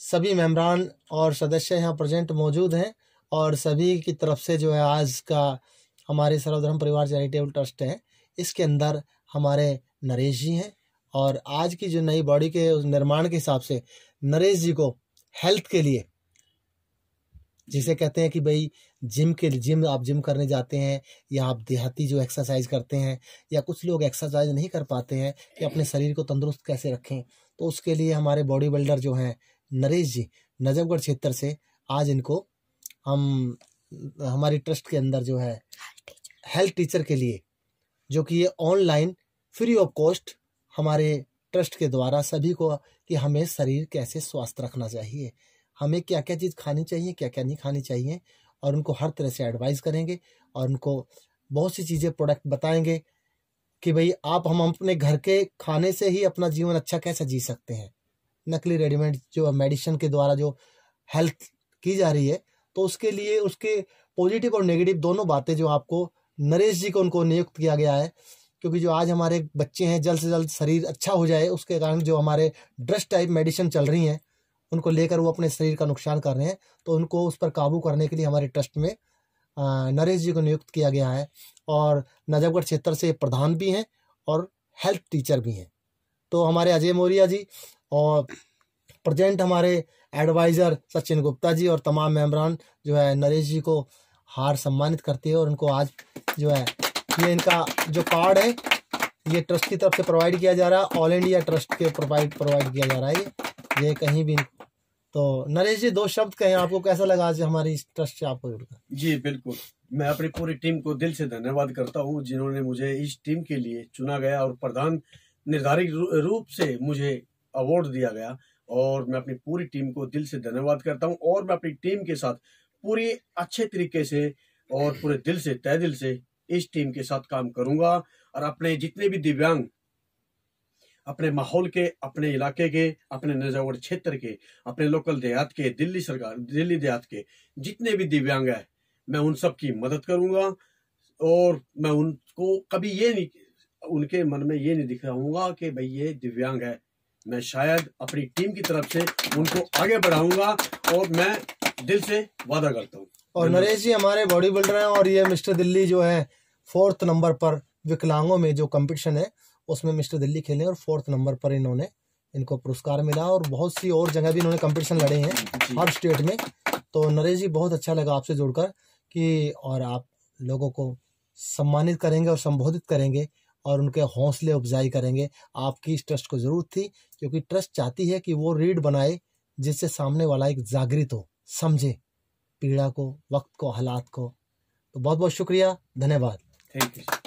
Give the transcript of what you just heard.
सभी मेम्बरान और सदस्य यहाँ प्रेजेंट मौजूद हैं और सभी की तरफ से जो है आज का हमारे सर्वधर्म परिवार चैरिटेबल ट्रस्ट है इसके अंदर हमारे नरेश जी हैं और आज की जो नई बॉडी के निर्माण के हिसाब से नरेश जी को हेल्थ के लिए जिसे कहते हैं कि भाई जिम के लिए जिम आप जिम करने जाते हैं या आप देहाती जो एक्सरसाइज करते हैं या कुछ लोग एक्सरसाइज नहीं कर पाते हैं कि अपने शरीर को तंदुरुस्त कैसे रखें तो उसके लिए हमारे बॉडी बिल्डर जो हैं नरेश जी नजमगढ़ क्षेत्र से आज इनको हम हमारी ट्रस्ट के अंदर जो है हेल्थ टीचर के लिए जो कि ये ऑनलाइन फ्री ऑफ कॉस्ट हमारे ट्रस्ट के द्वारा सभी को कि हमें शरीर कैसे स्वस्थ रखना चाहिए हमें क्या क्या चीज़ खानी चाहिए क्या क्या नहीं खानी चाहिए और उनको हर तरह से एडवाइस करेंगे और उनको बहुत सी चीज़ें प्रोडक्ट बताएंगे कि भाई आप हम अपने घर के खाने से ही अपना जीवन अच्छा कैसे जी सकते हैं नकली रेडीमेड जो मेडिसिन के द्वारा जो हेल्थ की जा रही है तो उसके लिए उसके पॉजिटिव और नेगेटिव दोनों बातें जो आपको नरेश जी को उनको नियुक्त किया गया है क्योंकि जो आज हमारे बच्चे हैं जल्द से जल्द शरीर अच्छा हो जाए उसके कारण जो हमारे ड्रस्ट टाइप मेडिसिन चल रही हैं उनको लेकर वो अपने शरीर का नुकसान कर रहे हैं तो उनको उस पर काबू करने के लिए हमारे ट्रस्ट में नरेश जी को नियुक्त किया गया है और नजफगढ़ क्षेत्र से प्रधान भी हैं और हेल्थ टीचर भी हैं तो हमारे अजय मौर्या जी और प्रेजेंट हमारे एडवाइज़र सचिन गुप्ता जी और तमाम मेम्बरान जो है नरेश जी को हार सम्मानित करते हैं और उनको आज जो है ये इनका जो कार्ड है ये ट्रस्ट की तरफ से प्रोवाइड किया जा रहा है ऑल इंडिया ट्रस्ट के प्रोवाइड प्रोवाइड किया जा रहा है ये ये कहीं भी तो नरेश जी दो शब्द कहें आपको कैसा लगा आज हमारी इस ट्रस्ट से आपको जुड़कर जी बिल्कुल मैं अपनी पूरी टीम को दिल से धन्यवाद करता हूँ जिन्होंने मुझे इस टीम के लिए चुना गया और प्रधान निर्धारित रूप से मुझे अवार्ड दिया गया और मैं अपनी पूरी टीम को दिल से धन्यवाद करता हूँ और मैं अपनी टीम के साथ पूरे अच्छे तरीके से और पूरे दिल से तय दिल से इस टीम के साथ काम करूंगा और अपने जितने भी दिव्यांग अपने माहौल के अपने इलाके के अपने नजावर क्षेत्र के अपने लोकल देहात के दिल्ली सरकार दिल्ली देहात के जितने भी दिव्यांग है मैं उन सब की मदद करूंगा और मैं उनको कभी ये नहीं उनके मन में ये नहीं दिखाऊंगा कि भाई ये दिव्यांग है मैं शायद अपनी टीम की तरफ से उनको आगे बढ़ाऊंगा और मैं दिल से वादा करता हूँ और नरेश जी हमारे बॉडी बिल्डर हैं और ये मिस्टर दिल्ली जो है फोर्थ नंबर पर विकलांगों में जो कंपटीशन है उसमें मिस्टर दिल्ली खेले और फोर्थ नंबर पर इन्होंने इनको पुरस्कार मिला और बहुत सी और जगह भी इन्होंने कंपटीशन लड़े हैं हर स्टेट में तो नरेश जी बहुत अच्छा लगा आपसे जुड़कर कि और आप लोगों को सम्मानित करेंगे और संबोधित करेंगे और उनके हौसले अफजाई करेंगे आपकी इस ट्रस्ट को ज़रूरत थी क्योंकि ट्रस्ट चाहती है कि वो रीढ़ बनाए जिससे सामने वाला एक जागृत हो समझे पीड़ा को वक्त को हालात को तो बहुत बहुत शुक्रिया धन्यवाद थैंक यू